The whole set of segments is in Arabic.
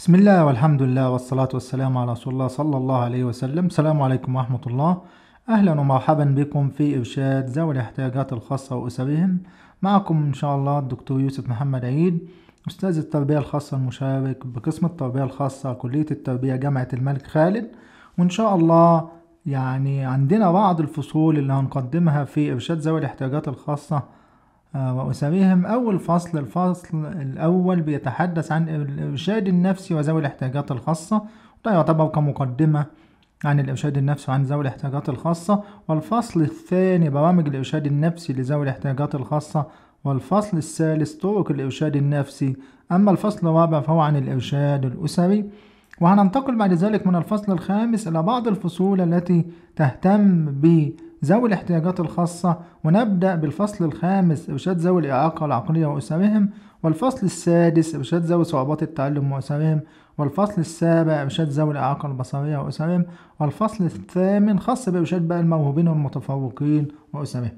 بسم الله والحمد لله والصلاة والسلام على رسول الله صلى الله عليه وسلم السلام عليكم ورحمة الله أهلا ومرحبا بكم في إرشاد ذوي الاحتياجات الخاصة وأسرهم معكم إن شاء الله الدكتور يوسف محمد عيد أستاذ التربية الخاصة المشارك بقسم التربية الخاصة كلية التربية جامعة الملك خالد وإن شاء الله يعني عندنا بعض الفصول اللي هنقدمها في إرشاد ذوي الاحتياجات الخاصة آه، وأسميهم أول فصل الفصل الأول بيتحدث عن الإرشاد النفسي وذوي الاحتياجات الخاصة ده يعتبر كمقدمة عن الإرشاد النفسي وعن ذوي الاحتياجات الخاصة والفصل الثاني برامج الإرشاد النفسي لذوي الاحتياجات الخاصة والفصل الثالث طرق الإرشاد النفسي أما الفصل الرابع فهو عن الإرشاد الأسري وهننتقل بعد ذلك من الفصل الخامس إلى بعض الفصول التي تهتم بالإرشاد ذوي الاحتياجات الخاصة ونبدأ بالفصل الخامس إرشاد ذوي الإعاقة العقلية وأسرهم والفصل السادس إرشاد ذوي صعوبات التعلم وأسرهم والفصل السابع إرشاد ذوي الإعاقة البصرية وأسرهم والفصل الثامن خاص بإرشاد بقى الموهوبين والمتفوقين وأسرهم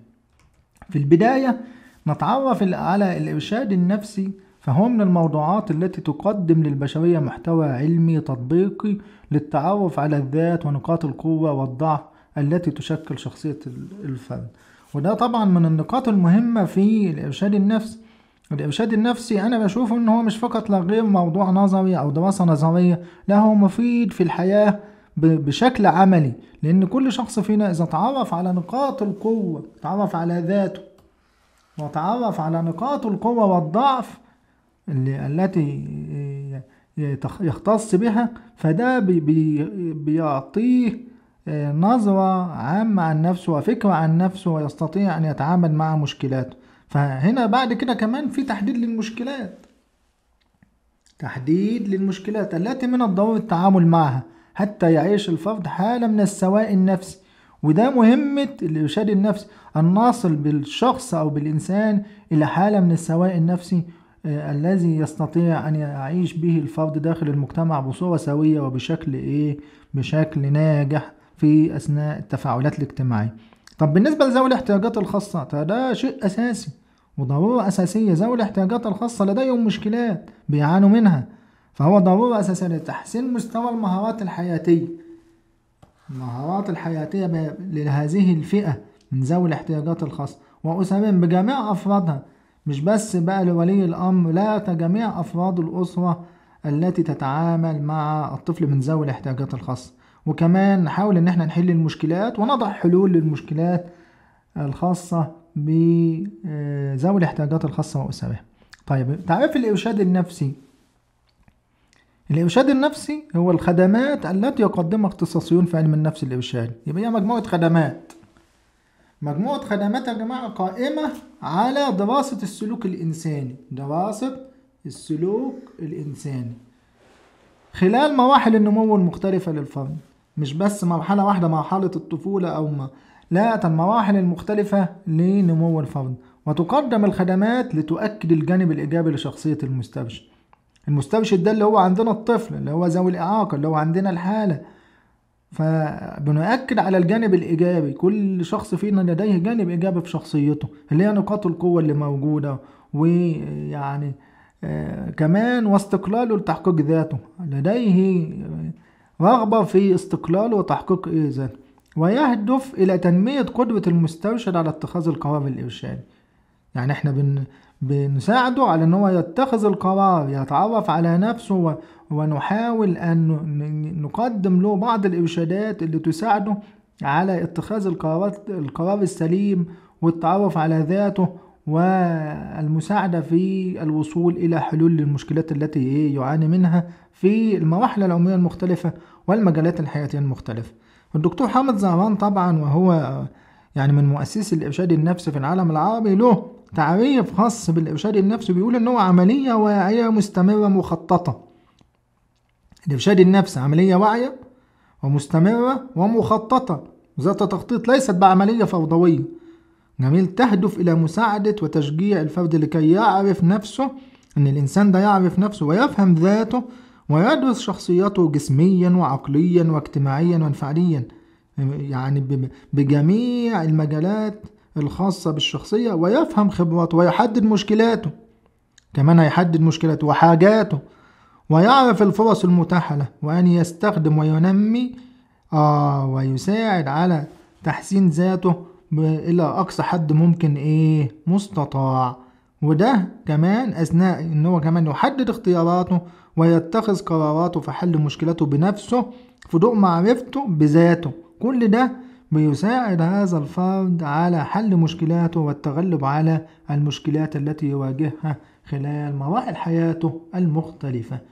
في البداية نتعرف على الإرشاد النفسي فهو من الموضوعات التي تقدم للبشرية محتوى علمي تطبيقي للتعرف على الذات ونقاط القوة والضعف التي تشكل شخصية الفن وده طبعا من النقاط المهمة في الإرشاد النفسي الإرشاد النفسي أنا بشوفه إن هو مش فقط لا غير موضوع نظري أو دراسة نظرية لا هو مفيد في الحياة بشكل عملي لأن كل شخص فينا إذا تعرف على نقاط القوة تعرف على ذاته وتعرف على نقاط القوة والضعف اللي التي يختص بها فده بيعطيه نظرة عامة عن نفسه وفكرة عن نفسه ويستطيع أن يتعامل مع مشكلاته فهنا بعد كده كمان في تحديد للمشكلات تحديد للمشكلات التي من الضروري التعامل معها حتى يعيش الفرد حالة من السواء النفسي وده مهمة الإرشاد النفسي أن نصل بالشخص أو بالإنسان إلى حالة من السواء النفسي آه، الذي يستطيع أن يعيش به الفرد داخل المجتمع بصورة سوية وبشكل إيه بشكل ناجح في أثناء التفاعلات الاجتماعية طب بالنسبة لذوي الاحتياجات الخاصة فده شيء أساسي وضرورة أساسية ذوي الاحتياجات الخاصة لديهم مشكلات بيعانوا منها فهو ضرورة أساسية لتحسين مستوى المهارات الحياتية المهارات الحياتية لهذه الفئة من ذوي الاحتياجات الخاصة وأسرهم بجميع أفرادها مش بس بقى لولي الأمر لا جميع أفراد الأسرة التي تتعامل مع الطفل من ذوي الاحتياجات الخاصة وكمان نحاول ان احنا نحل المشكلات ونضع حلول للمشكلات الخاصة بذوي آه، الاحتياجات الخاصة وأسرها طيب تعريف الإرشاد النفسي الإرشاد النفسي هو الخدمات التي يقدمها اختصاصيون في علم النفس الإرشاد يبقى هي مجموعة خدمات مجموعة خدمات يا جماعة قائمة على دراسة السلوك الإنساني دراسة السلوك الإنساني خلال مراحل النمو المختلفة للفرد مش بس مرحلة واحدة مرحلة الطفولة أو ما لا المراحل المختلفة لنمو الفرد وتقدم الخدمات لتؤكد الجانب الإيجابي لشخصية المستبشر المستبشر ده اللي هو عندنا الطفل اللي هو ذوي الإعاقة اللي هو عندنا الحالة فبنؤكد على الجانب الإيجابي كل شخص فينا لديه جانب إيجابي في شخصيته اللي هي نقاط القوة اللي موجودة ويعني آه كمان واستقلاله لتحقيق ذاته لديه رغبة في استقلال وتحقيق إيزان ويهدف إلى تنمية قدرة المسترشد على اتخاذ القرار الإرشادي يعني احنا بن... بنساعده على ان هو يتخذ القرار يتعرف على نفسه و... ونحاول ان نقدم له بعض الارشادات اللي تساعده على اتخاذ القرارات القرار السليم والتعرف على ذاته والمساعدة في الوصول إلى حلول للمشكلات التي يعاني منها في المراحل العمرية المختلفة والمجالات الحياتية المختلفة الدكتور حامد زهران طبعا وهو يعني من مؤسسي الإرشاد النفسي في العالم العربي له تعريف خاص بالإرشاد النفسي بيقول إن هو عملية واعية مستمرة مخططة الإرشاد النفسي عملية واعية ومستمرة ومخططة ذات تخطيط ليست بعملية فوضوية جميل تهدف إلى مساعدة وتشجيع الفرد لكي يعرف نفسه أن الإنسان ده يعرف نفسه ويفهم ذاته ويدرس شخصيته جسميا وعقليا واجتماعيا وانفعاليا يعني بجميع المجالات الخاصة بالشخصية ويفهم خبراته ويحدد مشكلاته كمان هيحدد مشكلاته وحاجاته ويعرف الفرص المتاحة له وأن يستخدم وينمي آه ويساعد على تحسين ذاته الى اقصى حد ممكن ايه مستطاع وده كمان اثناء ان هو كمان يحدد اختياراته ويتخذ قراراته في حل مشكلته بنفسه في ضوء معرفته بذاته كل ده بيساعد هذا الفرد على حل مشكلاته والتغلب على المشكلات التي يواجهها خلال مراحل حياته المختلفة